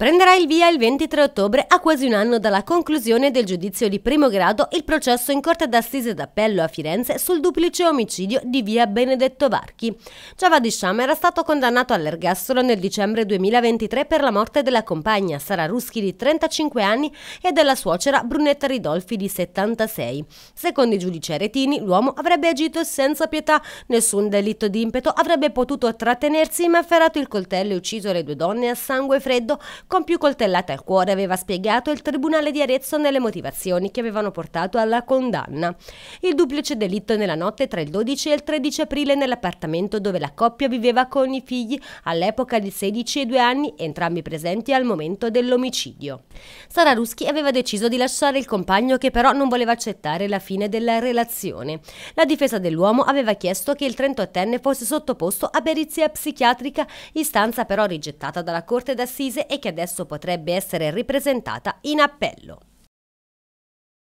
Prenderà il via il 23 ottobre, a quasi un anno dalla conclusione del giudizio di primo grado, il processo in Corte d'Assise d'Appello a Firenze sul duplice omicidio di via Benedetto Varchi. Giavadi Sham era stato condannato all'ergastolo nel dicembre 2023 per la morte della compagna Sara Ruschi di 35 anni e della suocera Brunetta Ridolfi di 76. Secondo i giudici aretini, l'uomo avrebbe agito senza pietà, nessun delitto d'impeto avrebbe potuto trattenersi, ma afferrato il coltello e ucciso le due donne a sangue freddo con più coltellate al cuore aveva spiegato il Tribunale di Arezzo nelle motivazioni che avevano portato alla condanna. Il duplice delitto nella notte tra il 12 e il 13 aprile nell'appartamento dove la coppia viveva con i figli all'epoca di 16 e 2 anni, entrambi presenti al momento dell'omicidio. Sara Ruschi aveva deciso di lasciare il compagno che però non voleva accettare la fine della relazione. La difesa dell'uomo aveva chiesto che il 38enne fosse sottoposto a perizia psichiatrica, istanza però rigettata dalla Corte d'Assise e che adesso adesso potrebbe essere ripresentata in appello.